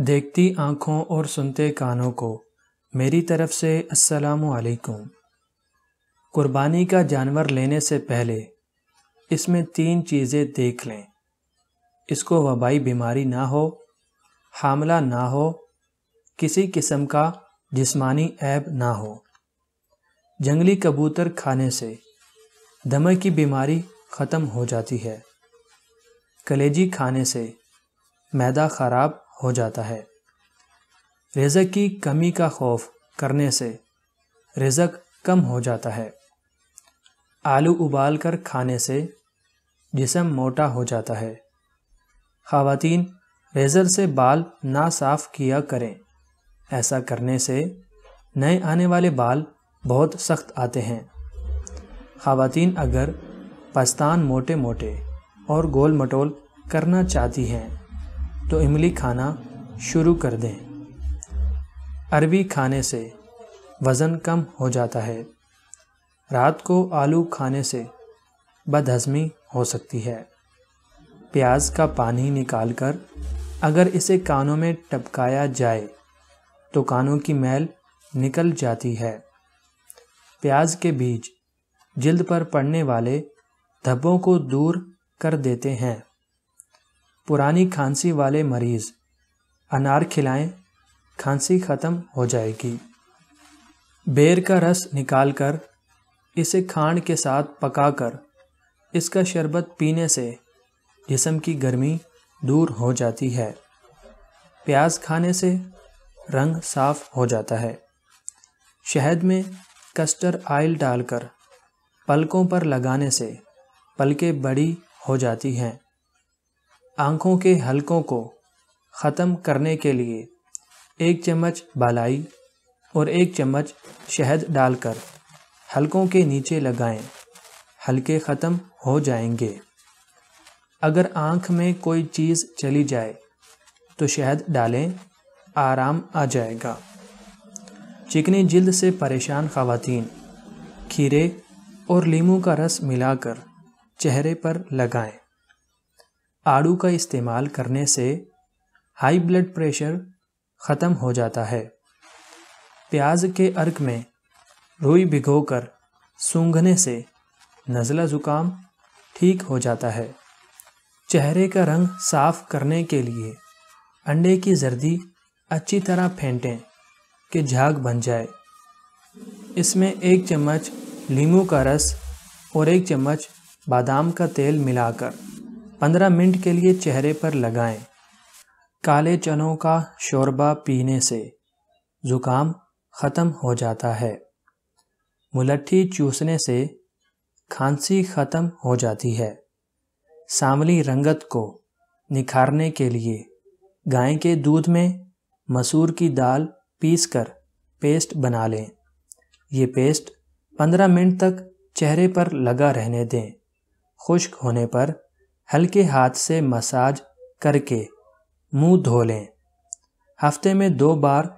देखती आँखों और सुनते कानों को मेरी तरफ से असलकुम कुर्बानी का जानवर लेने से पहले इसमें तीन चीज़ें देख लें इसको वबाई बीमारी ना हो हामला ना हो किसी किस्म का जिस्मानी ऐब ना हो जंगली कबूतर खाने से दमे की बीमारी ख़त्म हो जाती है कलेजी खाने से मैदा ख़राब हो जाता है रिजक की कमी का खौफ करने से रिजक कम हो जाता है आलू उबाल कर खाने से जिसम मोटा हो जाता है खातिन रेज़र से बाल ना साफ़ किया करें ऐसा करने से नए आने वाले बाल बहुत सख्त आते हैं खातन अगर पस्तान मोटे मोटे और गोल मटोल करना चाहती हैं तो इमली खाना शुरू कर दें अरबी खाने से वज़न कम हो जाता है रात को आलू खाने से बदहजमी हो सकती है प्याज का पानी निकालकर अगर इसे कानों में टपकाया जाए तो कानों की मैल निकल जाती है प्याज के बीज जिल्द पर पड़ने वाले धब्बों को दूर कर देते हैं पुरानी खांसी वाले मरीज़ अनार खिलाएं खांसी ख़त्म हो जाएगी बेर का रस निकालकर इसे खांड के साथ पकाकर इसका शरबत पीने से जिसम की गर्मी दूर हो जाती है प्याज खाने से रंग साफ हो जाता है शहद में कस्टर आयल डालकर पलकों पर लगाने से पलकें बड़ी हो जाती हैं आँखों के हलकों को ख़त्म करने के लिए एक चम्मच बालाई और एक चम्मच शहद डालकर हलकों के नीचे लगाएं। हल्के ख़त्म हो जाएंगे अगर आँख में कोई चीज़ चली जाए तो शहद डालें आराम आ जाएगा चिकनी जिल्द से परेशान खातन खीरे और लीमू का रस मिलाकर चेहरे पर लगाएं आड़ू का इस्तेमाल करने से हाई ब्लड प्रेशर ख़त्म हो जाता है प्याज के अर्क में रुई भिगोकर सूंघने से नज़ला ज़ुकाम ठीक हो जाता है चेहरे का रंग साफ करने के लिए अंडे की जर्दी अच्छी तरह फेंटें कि झाग बन जाए इसमें एक चम्मच लीमू का रस और एक चम्मच बादाम का तेल मिलाकर पंद्रह मिनट के लिए चेहरे पर लगाएं। काले चनों का शोरबा पीने से ज़ुकाम ख़त्म हो जाता है मुलट्ठी चूसने से खांसी ख़त्म हो जाती है सांवली रंगत को निखारने के लिए गाय के दूध में मसूर की दाल पीसकर पेस्ट बना लें ये पेस्ट 15 मिनट तक चेहरे पर लगा रहने दें खुश्क होने पर हल्के हाथ से मसाज करके मुंह धो लें हफ्ते में दो बार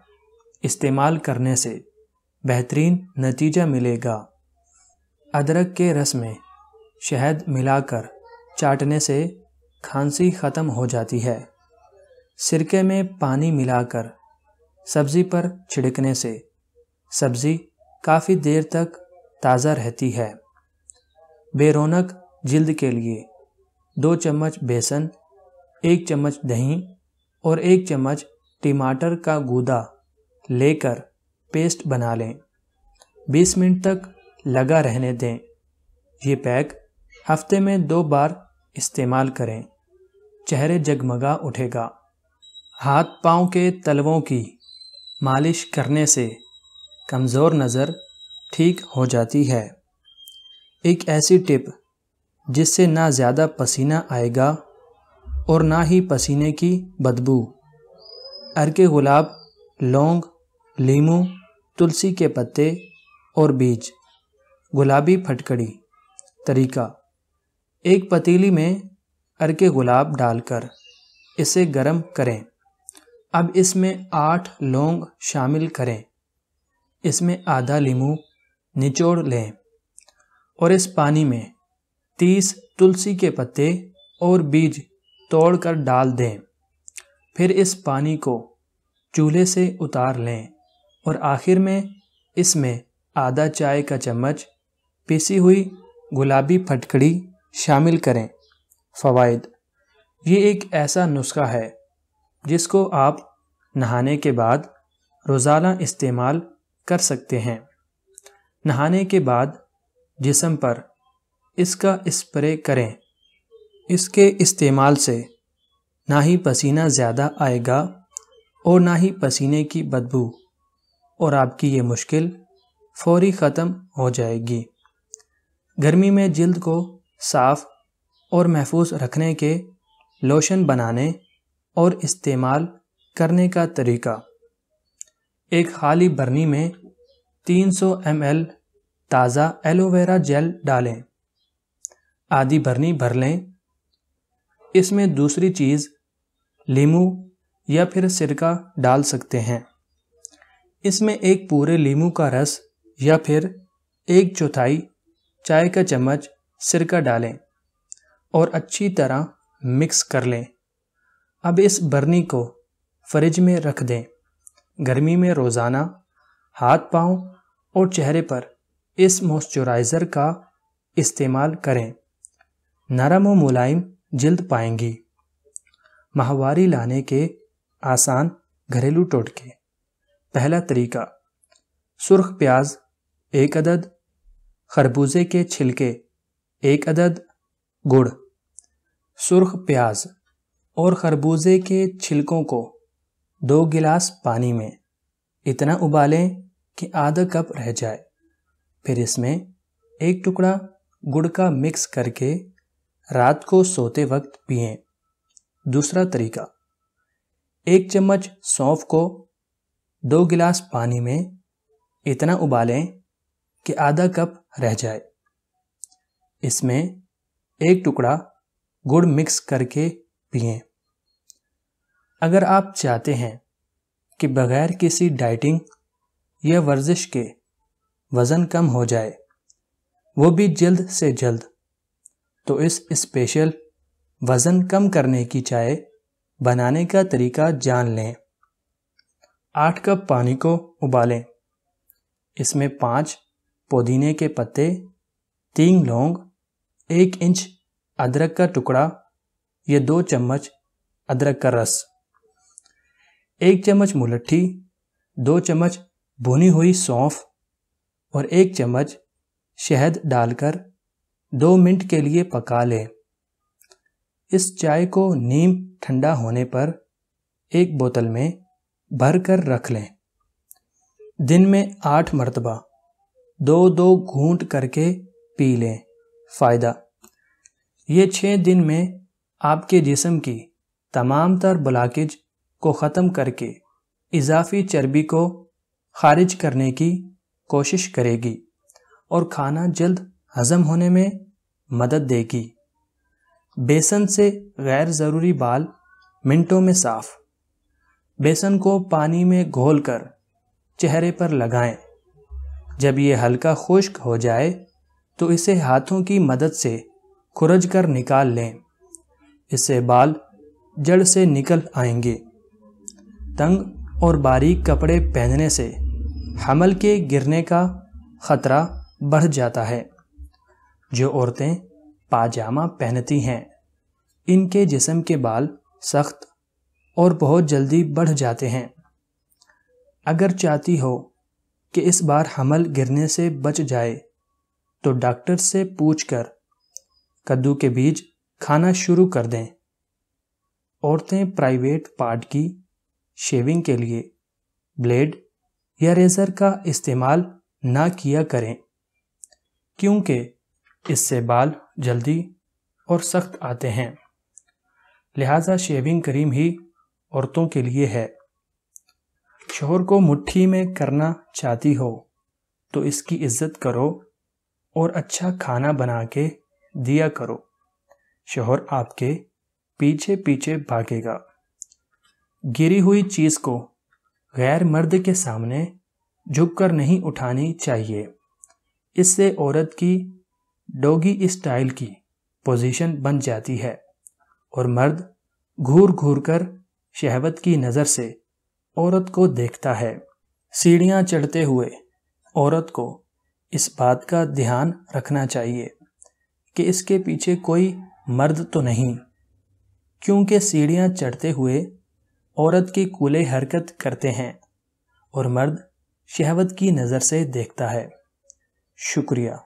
इस्तेमाल करने से बेहतरीन नतीजा मिलेगा अदरक के रस में शहद मिलाकर चाटने से खांसी ख़त्म हो जाती है सिरके में पानी मिलाकर सब्ज़ी पर छिड़कने से सब्ज़ी काफ़ी देर तक ताज़ा रहती है बेरोनक जिल्द के लिए दो चम्मच बेसन एक चम्मच दही और एक चम्मच टमाटर का गूदा लेकर पेस्ट बना लें 20 मिनट तक लगा रहने दें ये पैक हफ्ते में दो बार इस्तेमाल करें चेहरे जगमगा उठेगा हाथ पांव के तलवों की मालिश करने से कमज़ोर नज़र ठीक हो जाती है एक ऐसी टिप जिससे ना ज़्यादा पसीना आएगा और ना ही पसीने की बदबू अरके गुलाब लौंग लीमू तुलसी के पत्ते और बीज गुलाबी फटकड़ी तरीका एक पतीली में अरके गुलाब डालकर इसे गर्म करें अब इसमें आठ लौंग शामिल करें इसमें आधा लीमू निचोड़ लें और इस पानी में तीस तुलसी के पत्ते और बीज तोड़कर डाल दें फिर इस पानी को चूल्हे से उतार लें और आखिर में इसमें आधा चाय का चम्मच पिसी हुई गुलाबी फटकड़ी शामिल करें फ़वाद ये एक ऐसा नुस्खा है जिसको आप नहाने के बाद रोज़ाना इस्तेमाल कर सकते हैं नहाने के बाद जिसम पर इसका स्प्रे करें इसके इस्तेमाल से ना ही पसीना ज़्यादा आएगा और ना ही पसीने की बदबू और आपकी ये मुश्किल फौरी ख़त्म हो जाएगी गर्मी में जल्द को साफ़ और महफूज रखने के लोशन बनाने और इस्तेमाल करने का तरीका एक खाली बरनी में 300 ml ताज़ा एलोवेरा जेल डालें आदि भरनी भर लें इसमें दूसरी चीज़ लीमू या फिर सिरका डाल सकते हैं इसमें एक पूरे लीमू का रस या फिर एक चौथाई चाय का चम्मच सिरका डालें और अच्छी तरह मिक्स कर लें अब इस बर्नी को फ्रिज में रख दें गर्मी में रोज़ाना हाथ पांव और चेहरे पर इस मॉइस्चराइज़र का इस्तेमाल करें नरम व मुलायम जल्द पाएंगी माहवारी लाने के आसान घरेलू टोटके पहला तरीका सुर्ख प्याज एक अदद खरबूजे के छिलके एक अदद गुड़ सुर्ख प्याज और खरबूजे के छिलकों को दो गिलास पानी में इतना उबालें कि आधा कप रह जाए फिर इसमें एक टुकड़ा गुड़ का मिक्स करके रात को सोते वक्त पिए दूसरा तरीका एक चम्मच सौंफ को दो गिलास पानी में इतना उबालें कि आधा कप रह जाए इसमें एक टुकड़ा गुड़ मिक्स करके पिए अगर आप चाहते हैं कि बगैर किसी डाइटिंग या वर्जिश के वज़न कम हो जाए वो भी जल्द से जल्द तो इस स्पेशल वज़न कम करने की चाय बनाने का तरीका जान लें आठ कप पानी को उबालें इसमें पाँच पुदीने के पत्ते तीन लौंग एक इंच अदरक का टुकड़ा या दो चम्मच अदरक का रस एक चम्मच मुलट्ठी दो चम्मच भुनी हुई सौंफ और एक चम्मच शहद डालकर दो मिनट के लिए पका लें इस चाय को नीम ठंडा होने पर एक बोतल में भर कर रख लें दिन में आठ मरतबा दो दो घूंट करके पी लें फ़ायदा ये छः दिन में आपके जिसम की तमाम तर ब्लाकेज को ख़त्म करके इजाफी चर्बी को खारिज करने की कोशिश करेगी और खाना जल्द हज़म होने में मदद देगी बेसन से गैर ज़रूरी बाल मिनटों में साफ बेसन को पानी में घोलकर चेहरे पर लगाएं। जब ये हल्का खुश्क हो जाए तो इसे हाथों की मदद से खुरज कर निकाल लें इससे बाल जड़ से निकल आएंगे तंग और बारीक कपड़े पहनने से हमल के गिरने का ख़तरा बढ़ जाता है जो औरतें पाजामा पहनती हैं इनके जिसम के बाल सख्त और बहुत जल्दी बढ़ जाते हैं अगर चाहती हो कि इस बार हमल गिरने से बच जाए तो डॉक्टर से पूछकर कद्दू के बीज खाना शुरू कर दें औरतें प्राइवेट पार्ट की शेविंग के लिए ब्लेड या रेज़र का इस्तेमाल ना किया करें क्योंकि इससे बाल जल्दी और सख्त आते हैं लिहाजा शेविंग क्रीम ही औरतों के लिए है शोहर को मुट्ठी में करना चाहती हो तो इसकी इज्जत करो और अच्छा खाना बना के दिया करो शोहर आपके पीछे पीछे भागेगा गिरी हुई चीज़ को गैर मर्द के सामने झुककर नहीं उठानी चाहिए इससे औरत की डोगी स्टाइल की पोजीशन बन जाती है और मर्द घूर घूर कर शहवत की नज़र से औरत को देखता है सीढ़ियाँ चढ़ते हुए औरत को इस बात का ध्यान रखना चाहिए कि इसके पीछे कोई मर्द तो नहीं क्योंकि सीढ़ियाँ चढ़ते हुए औरत की कूले हरकत करते हैं और मर्द शहवत की नज़र से देखता है शुक्रिया